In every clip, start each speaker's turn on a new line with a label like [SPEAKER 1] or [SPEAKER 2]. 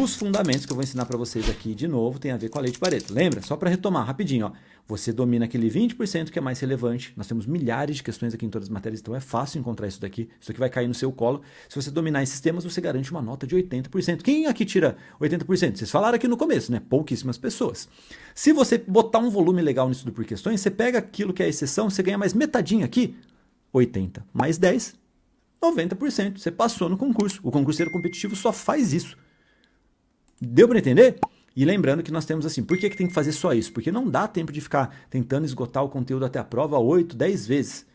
[SPEAKER 1] Os fundamentos que eu vou ensinar para vocês aqui de novo tem a ver com a lei de Pareto. Lembra? Só para retomar rapidinho, ó. Você domina aquele 20% que é mais relevante. Nós temos milhares de questões aqui em todas as matérias, então é fácil encontrar isso daqui. Isso aqui vai cair no seu colo. Se você dominar esses temas, você garante uma nota de 80%. Quem aqui tira 80%? Vocês falaram aqui no começo, né? Pouquíssimas pessoas. Se você botar um volume legal nisso do por questões, você pega aquilo que é exceção, você ganha mais metadinha aqui, 80 mais 10, 90%. Você passou no concurso. O concurseiro competitivo só faz isso. Deu para entender? E lembrando que nós temos assim, por que, que tem que fazer só isso? Porque não dá tempo de ficar tentando esgotar o conteúdo até a prova 8, 10 vezes.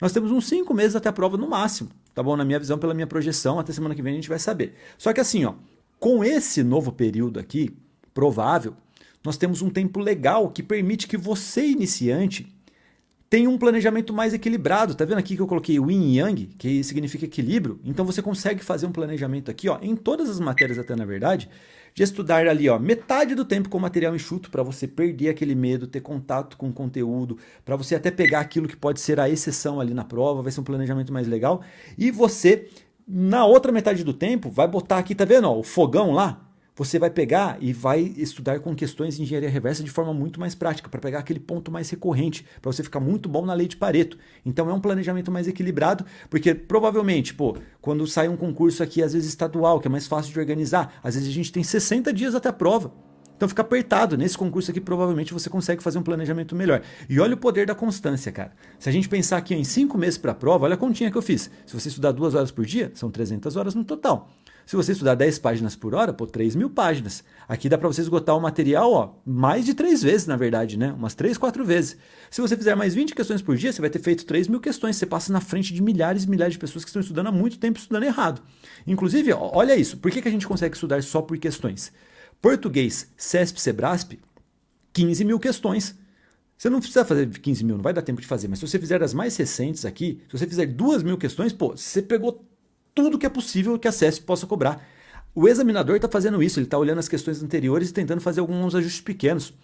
[SPEAKER 1] Nós temos uns 5 meses até a prova no máximo, tá bom? Na minha visão, pela minha projeção, até semana que vem a gente vai saber. Só que assim, ó, com esse novo período aqui, provável, nós temos um tempo legal que permite que você, iniciante, tem um planejamento mais equilibrado. Tá vendo aqui que eu coloquei yin e yang, que significa equilíbrio? Então você consegue fazer um planejamento aqui, ó, em todas as matérias até na verdade, de estudar ali, ó, metade do tempo com material enxuto para você perder aquele medo, ter contato com o conteúdo, para você até pegar aquilo que pode ser a exceção ali na prova, vai ser um planejamento mais legal. E você na outra metade do tempo vai botar aqui, tá vendo, ó, o fogão lá, você vai pegar e vai estudar com questões de engenharia reversa de forma muito mais prática, para pegar aquele ponto mais recorrente, para você ficar muito bom na lei de Pareto. Então é um planejamento mais equilibrado, porque provavelmente, pô, quando sai um concurso aqui, às vezes estadual, que é mais fácil de organizar, às vezes a gente tem 60 dias até a prova. Então fica apertado. Nesse concurso aqui, provavelmente você consegue fazer um planejamento melhor. E olha o poder da constância, cara. Se a gente pensar aqui em cinco meses para a prova, olha a continha que eu fiz. Se você estudar duas horas por dia, são 300 horas no total. Se você estudar 10 páginas por hora, pô, 3 mil páginas. Aqui dá para você esgotar o material ó, mais de 3 vezes, na verdade, né? Umas 3, 4 vezes. Se você fizer mais 20 questões por dia, você vai ter feito 3 mil questões. Você passa na frente de milhares e milhares de pessoas que estão estudando há muito tempo, estudando errado. Inclusive, ó, olha isso. Por que, que a gente consegue estudar só por questões? Português, CESP, SEBRASP, 15 mil questões. Você não precisa fazer 15 mil, não vai dar tempo de fazer, mas se você fizer as mais recentes aqui, se você fizer duas mil questões, pô, você pegou tudo que é possível que a CESP possa cobrar. O examinador está fazendo isso, ele está olhando as questões anteriores e tentando fazer alguns ajustes pequenos.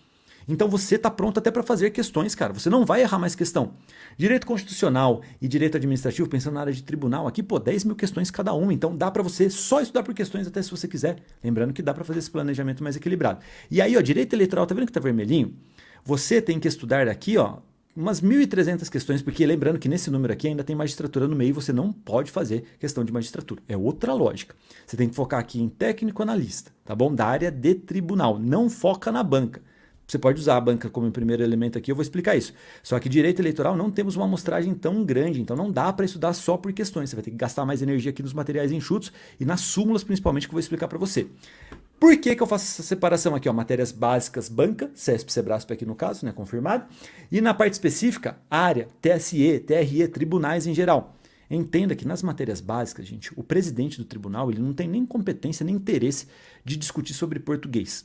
[SPEAKER 1] Então você está pronto até para fazer questões, cara. Você não vai errar mais questão. Direito constitucional e direito administrativo, pensando na área de tribunal, aqui, pô, 10 mil questões cada uma. Então dá para você só estudar por questões até se você quiser. Lembrando que dá para fazer esse planejamento mais equilibrado. E aí, ó, direito eleitoral, tá vendo que tá vermelhinho? Você tem que estudar aqui, ó, umas 1.300 questões, porque lembrando que nesse número aqui ainda tem magistratura no meio você não pode fazer questão de magistratura. É outra lógica Você tem que focar aqui em técnico analista, tá bom? Da área de tribunal. Não foca na banca. Você pode usar a banca como primeiro elemento aqui, eu vou explicar isso. Só que direito eleitoral não temos uma amostragem tão grande, então não dá para estudar só por questões. Você vai ter que gastar mais energia aqui nos materiais enxutos e nas súmulas, principalmente, que eu vou explicar para você. Por que, que eu faço essa separação aqui? Ó, matérias básicas, banca, CESP, Sebrasp aqui no caso, né, confirmado. E na parte específica, área, TSE, TRE, tribunais em geral. Entenda que nas matérias básicas, gente, o presidente do tribunal ele não tem nem competência nem interesse de discutir sobre português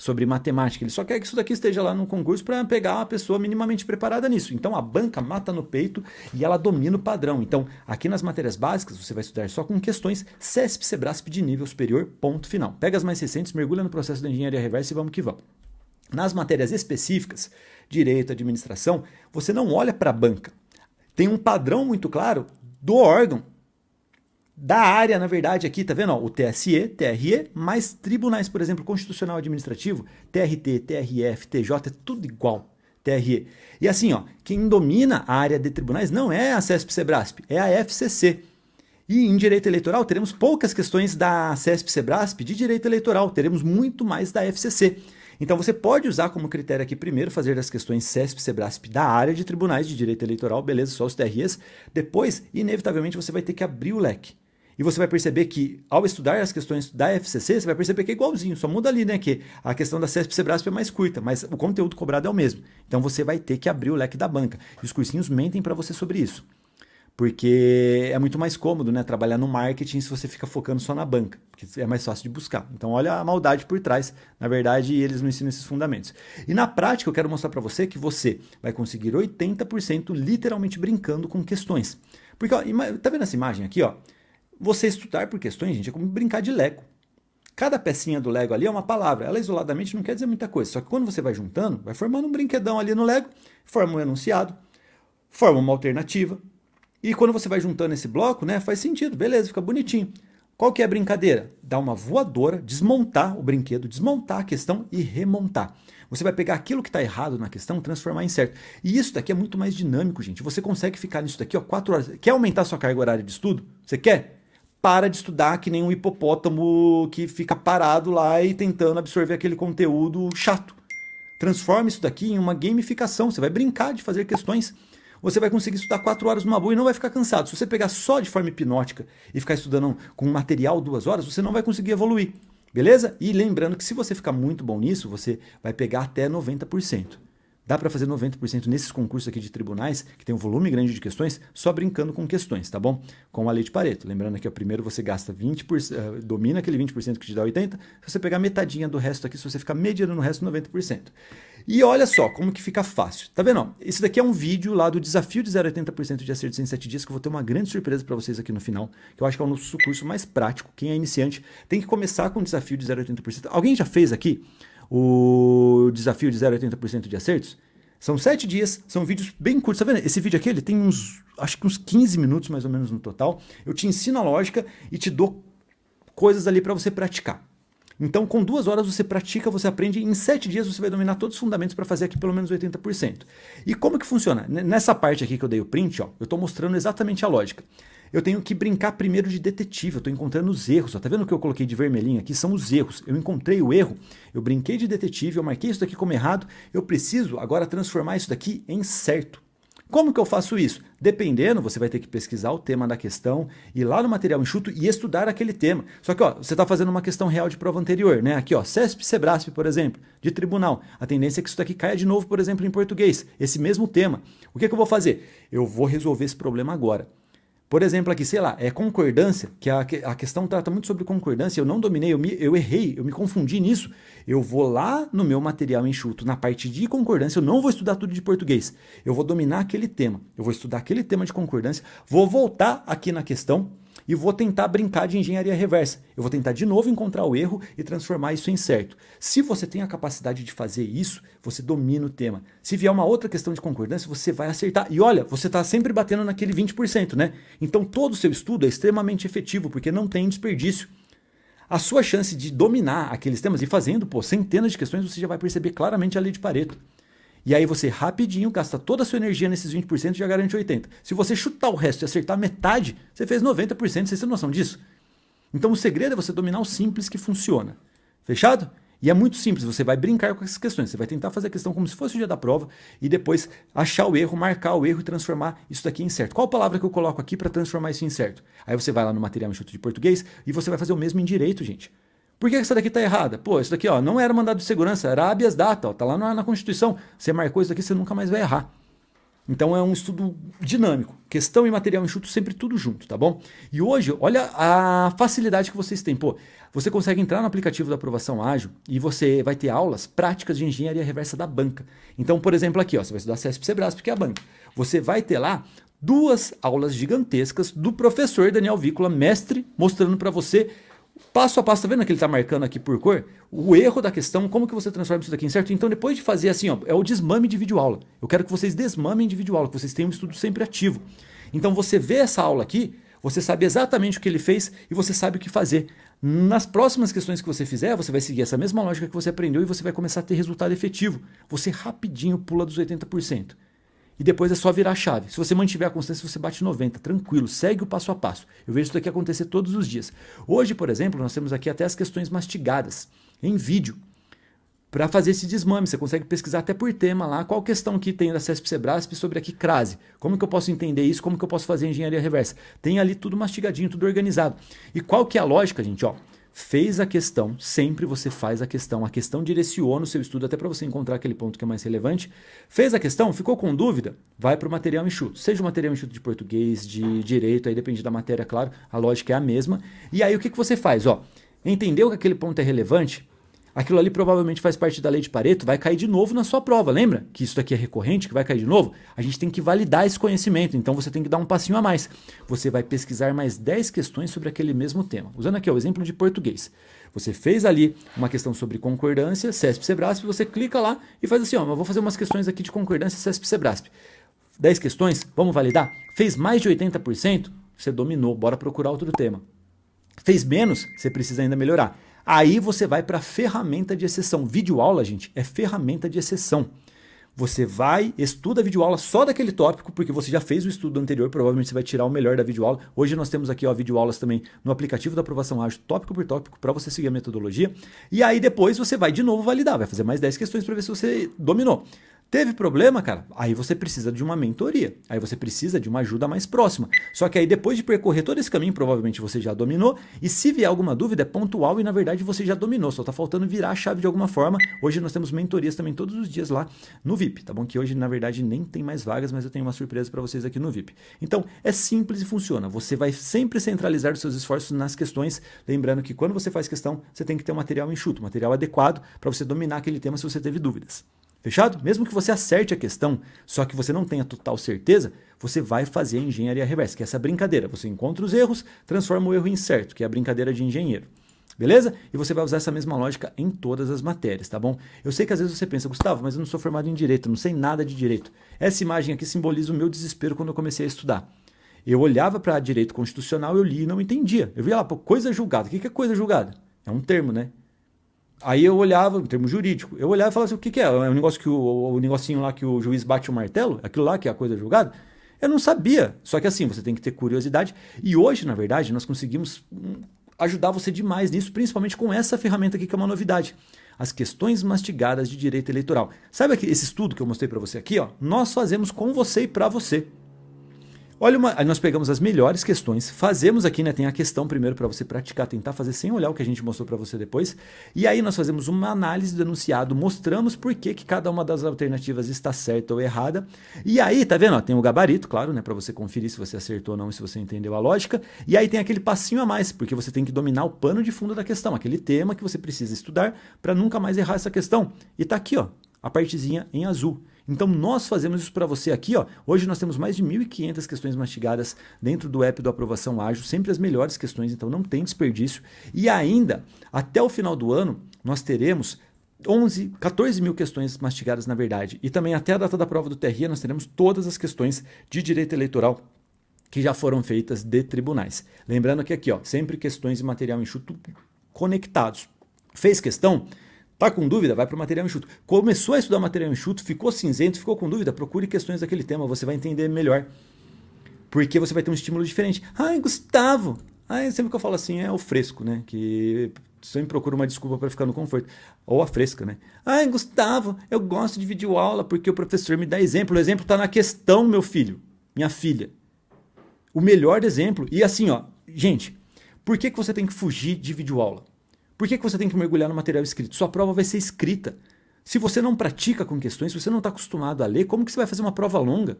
[SPEAKER 1] sobre matemática. Ele só quer que isso daqui esteja lá no concurso para pegar uma pessoa minimamente preparada nisso. Então a banca mata no peito e ela domina o padrão. Então, aqui nas matérias básicas, você vai estudar só com questões CESP, SEBRASP de nível superior, ponto final. Pega as mais recentes, mergulha no processo da engenharia reversa e vamos que vamos. Nas matérias específicas, direito, administração, você não olha para a banca. Tem um padrão muito claro do órgão da área, na verdade, aqui, tá vendo? Ó, o TSE, TRE, mais tribunais, por exemplo, constitucional administrativo, TRT, TRF, TJ, é tudo igual. TRE. E assim, ó, quem domina a área de tribunais não é a CESP-SEBRASP, é a FCC. E em direito eleitoral teremos poucas questões da CESP-SEBRASP de direito eleitoral, teremos muito mais da FCC. Então você pode usar como critério aqui primeiro fazer as questões CESP, SEBRASP da área de tribunais de direito eleitoral, beleza, só os TREs. Depois, inevitavelmente, você vai ter que abrir o leque. E você vai perceber que, ao estudar as questões da FCC, você vai perceber que é igualzinho, só muda ali, né? Que a questão da CESP Sebrasp é mais curta, mas o conteúdo cobrado é o mesmo. Então você vai ter que abrir o leque da banca. E os cursinhos mentem para você sobre isso. Porque é muito mais cômodo, né? Trabalhar no marketing se você fica focando só na banca, porque é mais fácil de buscar. Então, olha a maldade por trás. Na verdade, eles não ensinam esses fundamentos. E na prática, eu quero mostrar para você que você vai conseguir 80% literalmente brincando com questões. Porque, ó, tá vendo essa imagem aqui, ó? Você estudar por questões, gente, é como brincar de Lego. Cada pecinha do Lego ali é uma palavra. Ela isoladamente não quer dizer muita coisa. Só que quando você vai juntando, vai formando um brinquedão ali no Lego, forma um enunciado, forma uma alternativa. E quando você vai juntando esse bloco, né, faz sentido, beleza, fica bonitinho. Qual que é a brincadeira? Dar uma voadora, desmontar o brinquedo, desmontar a questão e remontar. Você vai pegar aquilo que está errado na questão, transformar em certo. E isso daqui é muito mais dinâmico, gente. Você consegue ficar nisso daqui, ó, quatro horas. Quer aumentar sua carga horária de estudo? Você quer? para de estudar que nem um hipopótamo que fica parado lá e tentando absorver aquele conteúdo chato. Transforme isso daqui em uma gamificação. Você vai brincar de fazer questões. Você vai conseguir estudar quatro horas numa boa e não vai ficar cansado. Se você pegar só de forma hipnótica e ficar estudando com material duas horas, você não vai conseguir evoluir. Beleza? E lembrando que se você ficar muito bom nisso, você vai pegar até 90%. Dá para fazer 90% nesses concursos aqui de tribunais, que tem um volume grande de questões, só brincando com questões, tá bom? Com a lei de Pareto. Lembrando que o primeiro você gasta 20%, uh, eh, domina aquele 20% que te dá 80%, se você pegar metadinha do resto aqui, se você ficar mediando no resto, 90%. E olha só como que fica fácil. Tá vendo? Ó, isso daqui é um vídeo lá do desafio de 0,80% de acertos em 7 dias, que eu vou ter uma grande surpresa para vocês aqui no final, que eu acho que é o nosso curso mais prático. Quem é iniciante tem que começar com o desafio de 0,80%. Alguém já fez aqui? o desafio de 0,80% a de acertos. São sete dias, são vídeos bem curtos. Tá vendo? Esse vídeo aqui ele tem uns, acho que uns 15 minutos mais ou menos no total. Eu te ensino a lógica e te dou coisas ali para você praticar. Então, com duas horas você pratica, você aprende, e em sete dias você vai dominar todos os fundamentos para fazer aqui pelo menos 80%. E como que funciona? Nessa parte aqui que eu dei o print, ó, eu estou mostrando exatamente a lógica. Eu tenho que brincar primeiro de detetive, eu estou encontrando os erros. Está vendo o que eu coloquei de vermelhinho aqui? São os erros. Eu encontrei o erro, eu brinquei de detetive, eu marquei isso daqui como errado. Eu preciso agora transformar isso daqui em certo. Como que eu faço isso? Dependendo, você vai ter que pesquisar o tema da questão, ir lá no material enxuto e estudar aquele tema. Só que ó, você está fazendo uma questão real de prova anterior, né? Aqui, ó, CESP Sebrasp, por exemplo, de tribunal. A tendência é que isso daqui caia de novo, por exemplo, em português. Esse mesmo tema. O que, é que eu vou fazer? Eu vou resolver esse problema agora. Por exemplo, aqui, sei lá, é concordância, que a, a questão trata muito sobre concordância. Eu não dominei, eu, me, eu errei, eu me confundi nisso. Eu vou lá no meu material enxuto, na parte de concordância, eu não vou estudar tudo de português. Eu vou dominar aquele tema, eu vou estudar aquele tema de concordância, vou voltar aqui na questão e vou tentar brincar de engenharia reversa. Eu vou tentar de novo encontrar o erro e transformar isso em certo. Se você tem a capacidade de fazer isso, você domina o tema. Se vier uma outra questão de concordância, você vai acertar. E olha, você está sempre batendo naquele 20%, né? Então todo o seu estudo é extremamente efetivo, porque não tem desperdício a sua chance de dominar aqueles temas e fazendo pô, centenas de questões, você já vai perceber claramente a lei de Pareto. E aí você rapidinho gasta toda a sua energia nesses 20% e já garante 80%. Se você chutar o resto e acertar metade, você fez 90%, vocês têm noção disso? Então o segredo é você dominar o simples que funciona. Fechado? E é muito simples, você vai brincar com essas questões, você vai tentar fazer a questão como se fosse o dia da prova e depois achar o erro, marcar o erro e transformar isso daqui em certo. Qual palavra que eu coloco aqui para transformar isso em certo? Aí você vai lá no material Instituto de Português e você vai fazer o mesmo em direito, gente. Por que essa daqui está errada? Pô, isso daqui ó, não era mandado de segurança, era habeas data, ó, tá lá na, na Constituição. Você marcou isso daqui, você nunca mais vai errar. Então é um estudo dinâmico. Questão e material enxuto sempre tudo junto, tá bom? E hoje, olha a facilidade que vocês têm. Pô, você consegue entrar no aplicativo da aprovação ágil e você vai ter aulas práticas de engenharia reversa da banca. Então, por exemplo, aqui, ó, você vai estudar CESP Sebrasp, que é a banca. Você vai ter lá duas aulas gigantescas do professor Daniel Vícola, mestre, mostrando para você passo a passo, tá vendo que ele tá marcando aqui por cor? O erro da questão, como que você transforma isso daqui em certo? Então, depois de fazer assim, ó, é o desmame de aula Eu quero que vocês desmamem de aula que vocês tenham um estudo sempre ativo. Então, você vê essa aula aqui, você sabe exatamente o que ele fez e você sabe o que fazer. Nas próximas questões que você fizer, você vai seguir essa mesma lógica que você aprendeu e você vai começar a ter resultado efetivo. Você rapidinho pula dos 80% e depois é só virar a chave. Se você mantiver a constância, você bate 90, tranquilo, segue o passo a passo. Eu vejo isso aqui acontecer todos os dias. Hoje, por exemplo, nós temos aqui até as questões mastigadas em vídeo para fazer esse desmame. Você consegue pesquisar até por tema lá qual questão que tem da CESP Sebrasp sobre a crase. Como que eu posso entender isso? Como que eu posso fazer engenharia reversa? Tem ali tudo mastigadinho, tudo organizado. E qual que é a lógica, gente? Ó, Fez a questão, sempre você faz a questão. A questão direciona o seu estudo até para você encontrar aquele ponto que é mais relevante. Fez a questão, ficou com dúvida, vai para o material enxuto. Seja o material enxuto de português, de direito, aí depende da matéria, claro, a lógica é a mesma. E aí o que, que você faz? Ó, entendeu que aquele ponto é relevante? aquilo ali provavelmente faz parte da lei de Pareto, vai cair de novo na sua prova. Lembra que isso daqui é recorrente, que vai cair de novo? A gente tem que validar esse conhecimento, então você tem que dar um passinho a mais. Você vai pesquisar mais 10 questões sobre aquele mesmo tema. Usando aqui o exemplo de português. Você fez ali uma questão sobre concordância, CESP Sebrasp, você clica lá e faz assim, ó, eu vou fazer umas questões aqui de concordância CESP Sebrasp. 10 questões, vamos validar? Fez mais de 80%? Você dominou, bora procurar outro tema. Fez menos? Você precisa ainda melhorar. Aí você vai para ferramenta de exceção. Videoaula, gente, é ferramenta de exceção. Você vai, estuda a videoaula só daquele tópico, porque você já fez o estudo anterior, provavelmente você vai tirar o melhor da videoaula. Hoje nós temos aqui ó, videoaulas também no aplicativo da aprovação ágil, tópico por tópico, para você seguir a metodologia. E aí depois você vai de novo validar, vai fazer mais 10 questões para ver se você dominou. Teve problema, cara? Aí você precisa de uma mentoria. Aí você precisa de uma ajuda mais próxima. Só que aí depois de percorrer todo esse caminho, provavelmente você já dominou. E se vier alguma dúvida, é pontual e na verdade você já dominou. Só tá faltando virar a chave de alguma forma. Hoje nós temos mentorias também todos os dias lá no VIP, tá bom? Que hoje na verdade nem tem mais vagas, mas eu tenho uma surpresa para vocês aqui no VIP. Então é simples e funciona. Você vai sempre centralizar os seus esforços nas questões. Lembrando que quando você faz questão, você tem que ter um material enxuto, um material adequado para você dominar aquele tema se você teve dúvidas. Fechado? Mesmo que você acerte a questão, só que você não tenha total certeza, você vai fazer a engenharia reversa, que é essa brincadeira. Você encontra os erros, transforma o erro em certo, que é a brincadeira de engenheiro. Beleza? E você vai usar essa mesma lógica em todas as matérias, tá bom? Eu sei que às vezes você pensa, Gustavo, mas eu não sou formado em direito, não sei nada de direito. Essa imagem aqui simboliza o meu desespero quando eu comecei a estudar. Eu olhava para direito constitucional, eu li e não entendia. Eu via lá, pô, coisa julgada. O que é coisa julgada? É um termo, né? Aí eu olhava, em termo jurídico, eu olhava e falava assim, o que, que é? É um negócio que o, o negocinho lá que o juiz bate o martelo, é aquilo lá que é a coisa julgada? Eu não sabia. Só que assim, você tem que ter curiosidade. E hoje, na verdade, nós conseguimos hum, ajudar você demais nisso, principalmente com essa ferramenta aqui que é uma novidade. As questões mastigadas de direito eleitoral. Sabe aqui, esse estudo que eu mostrei para você aqui? Ó, nós fazemos com você e para você. Olha, uma, nós pegamos as melhores questões, fazemos aqui, né? Tem a questão primeiro para você praticar, tentar fazer sem olhar o que a gente mostrou para você depois. E aí nós fazemos uma análise do enunciado, mostramos por que, que cada uma das alternativas está certa ou errada. E aí, tá vendo? Ó, tem o gabarito, claro, né? Para você conferir se você acertou ou não, se você entendeu a lógica. E aí tem aquele passinho a mais, porque você tem que dominar o pano de fundo da questão, aquele tema que você precisa estudar para nunca mais errar essa questão. E tá aqui, ó, a partezinha em azul. Então nós fazemos isso para você aqui. Ó. Hoje nós temos mais de 1.500 questões mastigadas dentro do app do Aprovação Ágil, sempre as melhores questões, então não tem desperdício. E ainda, até o final do ano, nós teremos 11, 14 mil questões mastigadas, na verdade. E também até a data da prova do TRE, nós teremos todas as questões de direito eleitoral que já foram feitas de tribunais. Lembrando que aqui, ó, sempre questões e material enxuto conectados. Fez questão? Tá com dúvida? Vai para o material enxuto. Começou a estudar material enxuto, ficou cinzento, ficou com dúvida? Procure questões daquele tema, você vai entender melhor. Porque você vai ter um estímulo diferente. Ai, Gustavo! Ai, sempre que eu falo assim é o fresco, né? Que sempre procura uma desculpa para ficar no conforto. Ou a fresca, né? Ai, Gustavo, eu gosto de vídeo aula porque o professor me dá exemplo. O exemplo está na questão, meu filho, minha filha. O melhor exemplo. E assim, ó, gente, por que, que você tem que fugir de vídeo aula? Por que, que você tem que mergulhar no material escrito? Sua prova vai ser escrita. Se você não pratica com questões, se você não está acostumado a ler, como que você vai fazer uma prova longa?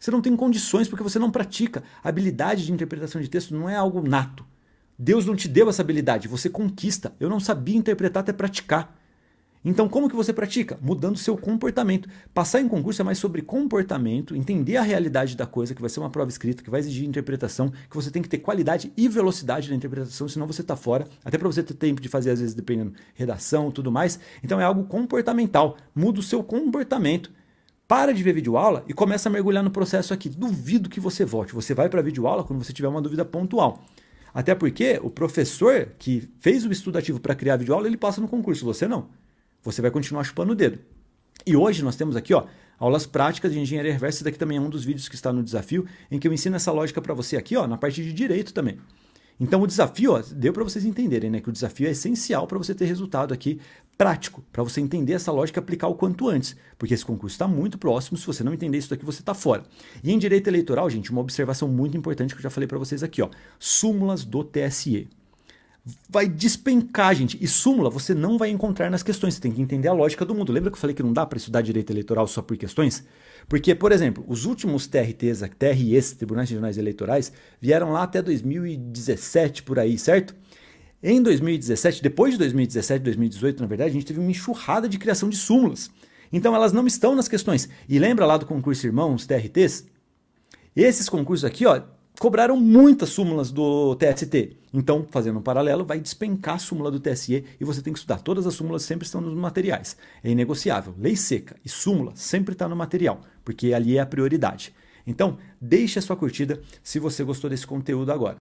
[SPEAKER 1] Você não tem condições porque você não pratica. A habilidade de interpretação de texto não é algo nato. Deus não te deu essa habilidade, você conquista. Eu não sabia interpretar até praticar. Então, como que você pratica? Mudando seu comportamento. Passar em concurso é mais sobre comportamento, entender a realidade da coisa, que vai ser uma prova escrita, que vai exigir interpretação, que você tem que ter qualidade e velocidade na interpretação, senão você está fora, até para você ter tempo de fazer, às vezes, dependendo, redação tudo mais. Então, é algo comportamental. Muda o seu comportamento. Para de ver videoaula e começa a mergulhar no processo aqui. Duvido que você volte. Você vai para videoaula quando você tiver uma dúvida pontual. Até porque o professor que fez o estudo ativo para criar videoaula, ele passa no concurso, você não você vai continuar chupando o dedo. E hoje nós temos aqui, ó, aulas práticas de engenharia reversa. Esse daqui também é um dos vídeos que está no desafio, em que eu ensino essa lógica para você aqui, ó, na parte de direito também. Então o desafio, ó, deu para vocês entenderem, né, que o desafio é essencial para você ter resultado aqui prático, para você entender essa lógica e aplicar o quanto antes, porque esse concurso está muito próximo, se você não entender isso daqui, você está fora. E em direito eleitoral, gente, uma observação muito importante que eu já falei para vocês aqui, ó, súmulas do TSE vai despencar, gente. E súmula você não vai encontrar nas questões. Você tem que entender a lógica do mundo. Lembra que eu falei que não dá para estudar direito eleitoral só por questões? Porque, por exemplo, os últimos TRTs, TREs, Tribunais Regionais Eleitorais, vieram lá até 2017 por aí, certo? Em 2017, depois de 2017, 2018, na verdade, a gente teve uma enxurrada de criação de súmulas. Então elas não estão nas questões. E lembra lá do concurso Irmãos, TRTs? Esses concursos aqui, ó, cobraram muitas súmulas do TST. Então, fazendo um paralelo, vai despencar a súmula do TSE e você tem que estudar. Todas as súmulas sempre estão nos materiais. É inegociável. Lei seca e súmula sempre está no material, porque ali é a prioridade. Então, deixe a sua curtida se você gostou desse conteúdo agora.